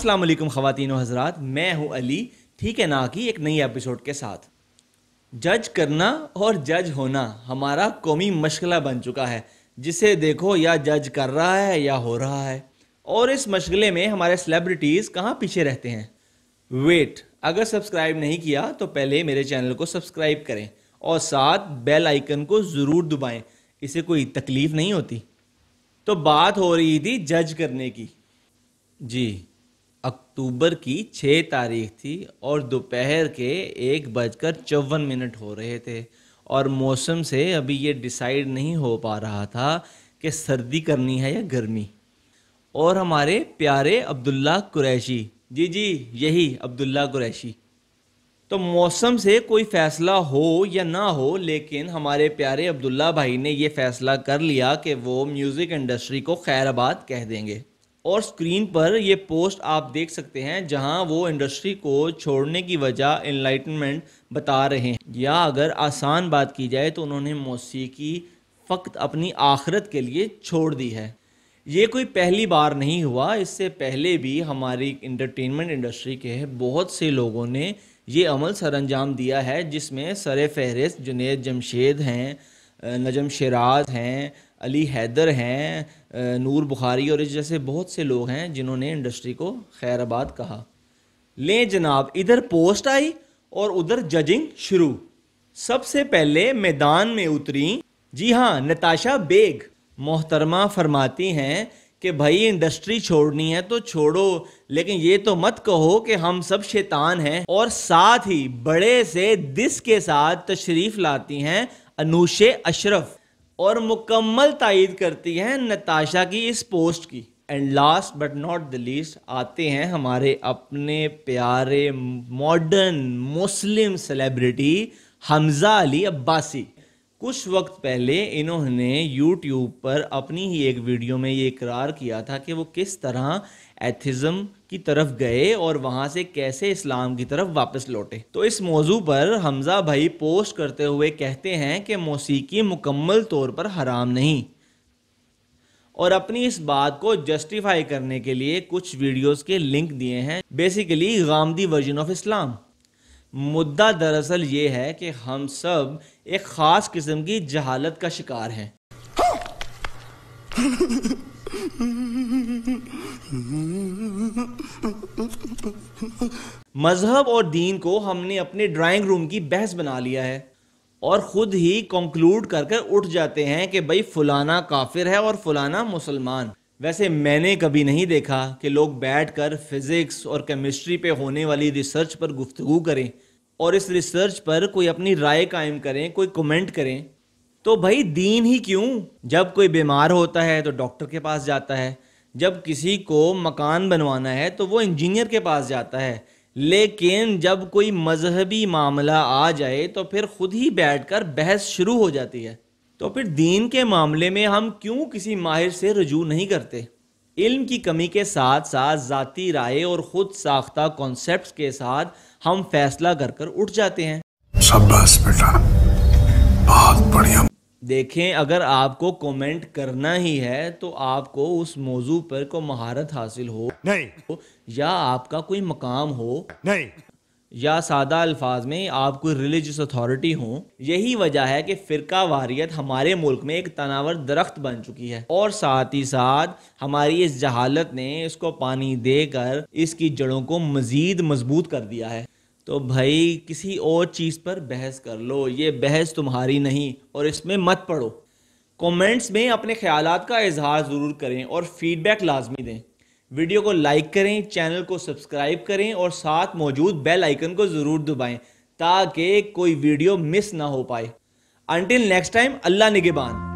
अस्सलाम वालेकुम ख़वातीन हजरात मैं हूँ अली ठीक है ना कि एक नई एपिसोड के साथ जज करना और जज होना हमारा कौमी मशगला बन चुका है जिसे देखो या जज कर रहा है या हो रहा है और इस मशगले में हमारे सेलिब्रिटीज़ कहाँ पीछे रहते हैं वेट अगर सब्सक्राइब नहीं किया तो पहले मेरे चैनल को सब्सक्राइब करें और साथ बेल आइकन को ज़रूर दबाएं इसे कोई तकलीफ़ नहीं होती तो बात हो रही थी जज करने की जी अक्टूबर की छः तारीख थी और दोपहर के एक बजकर चौवन मिनट हो रहे थे और मौसम से अभी ये डिसाइड नहीं हो पा रहा था कि सर्दी करनी है या गर्मी और हमारे प्यारे अब्दुल्ला कुरैशी जी जी यही अब्दुल्ला कुरैशी तो मौसम से कोई फ़ैसला हो या ना हो लेकिन हमारे प्यारे अब्दुल्ला भाई ने ये फ़ैसला कर लिया कि वो म्यूज़िक इंडस्ट्री को ख़ैरबाद कह देंगे और स्क्रीन पर ये पोस्ट आप देख सकते हैं जहां वो इंडस्ट्री को छोड़ने की वजह इनलाइटनमेंट बता रहे हैं या अगर आसान बात की जाए तो उन्होंने मौसीकी फ़क्त अपनी आखरत के लिए छोड़ दी है ये कोई पहली बार नहीं हुआ इससे पहले भी हमारी इंटरटेनमेंट इंडस्ट्री के बहुत से लोगों ने ये अमल सर अंजाम दिया है जिसमें सर फहरिस्त जुनेद जमशेद हैं नजम शराज हैं अली हैदर हैं नूर बुखारी और इस जैसे बहुत से लोग हैं जिन्होंने इंडस्ट्री को आबाद कहा लें जनाब इधर पोस्ट आई और उधर जजिंग शुरू सबसे पहले मैदान में उतरी जी हाँ नताशा बेग मोहतरमा फरमाती हैं कि भाई इंडस्ट्री छोड़नी है तो छोड़ो लेकिन ये तो मत कहो कि हम सब शैतान हैं और साथ ही बड़े से दिस के साथ तशरीफ लाती हैं अनूशे अशरफ और मुकम्मल तइद करती है नताशा की इस पोस्ट की and last but not the least आते हैं हमारे अपने प्यारे modern Muslim celebrity Hamza Ali Abbasi कुछ वक्त पहले इन्होंने यूट्यूब पर अपनी ही एक वीडियो में ये इकरार किया था कि वो किस तरह एथिज़म की तरफ गए और वहाँ से कैसे इस्लाम की तरफ वापस लौटे तो इस मौजू पर हमज़ा भाई पोस्ट करते हुए कहते हैं कि मौसीकी मुकम्मल तौर पर हराम नहीं और अपनी इस बात को जस्टिफाई करने के लिए कुछ वीडियोस के लिंक दिए हैं basically Ghamidi version of Islam मुद्दा दरअसल ये है कि हम सब एक ख़ास किस्म की जहालत का शिकार हैं मजहब और दीन को हमने अपने ड्राइंग रूम की बहस बना लिया है और ख़ुद ही कंक्लूड कर उठ जाते हैं कि भाई फलाना काफिर है और फलाना मुसलमान वैसे मैंने कभी नहीं देखा कि लोग बैठकर फिज़िक्स और केमिस्ट्री पे होने वाली रिसर्च पर गुफ्तु करें और इस रिसर्च पर कोई अपनी राय कायम करें कोई कमेंट करें तो भाई दीन ही क्यों जब कोई बीमार होता है तो डॉक्टर के पास जाता है जब किसी को मकान बनवाना है तो वो इंजीनियर के पास जाता है लेकिन जब कोई मजहबी मामला आ जाए तो फिर खुद ही बैठकर बहस शुरू हो जाती है तो फिर दीन के मामले में हम क्यों किसी माहिर से रजू नहीं करते इल्म की कमी के साथ साथ ज़ाती राय और ख़ुद साख्ता कॉन्सेप्ट के साथ हम फैसला कर कर उठ जाते हैं बहुत बढ़िया देखें अगर आपको कमेंट करना ही है तो आपको उस मौजू पर को महारत हासिल हो नहीं या आपका कोई मकाम हो नहीं या सादा अल्फाज में आप कोई रिलीजियस अथॉरिटी हो यही वजह है कि फ़िरका वारियत हमारे मुल्क में एक तनावर दरख्त बन चुकी है और साथ ही साथ हमारी इस जहालत ने इसको पानी देकर इसकी जड़ों को मज़ीद मजबूत कर दिया है तो भाई किसी और चीज़ पर बहस कर लो ये बहस तुम्हारी नहीं और इसमें मत पढ़ो कमेंट्स में अपने ख्याल का इजहार ज़रूर करें और फीडबैक लाजमी दें वीडियो को लाइक करें चैनल को सब्सक्राइब करें और साथ मौजूद बेल आइकन को ज़रूर दबाएं ताकि कोई वीडियो मिस ना हो पाए अनटिल नेक्स्ट टाइम अल्लाह निगेबान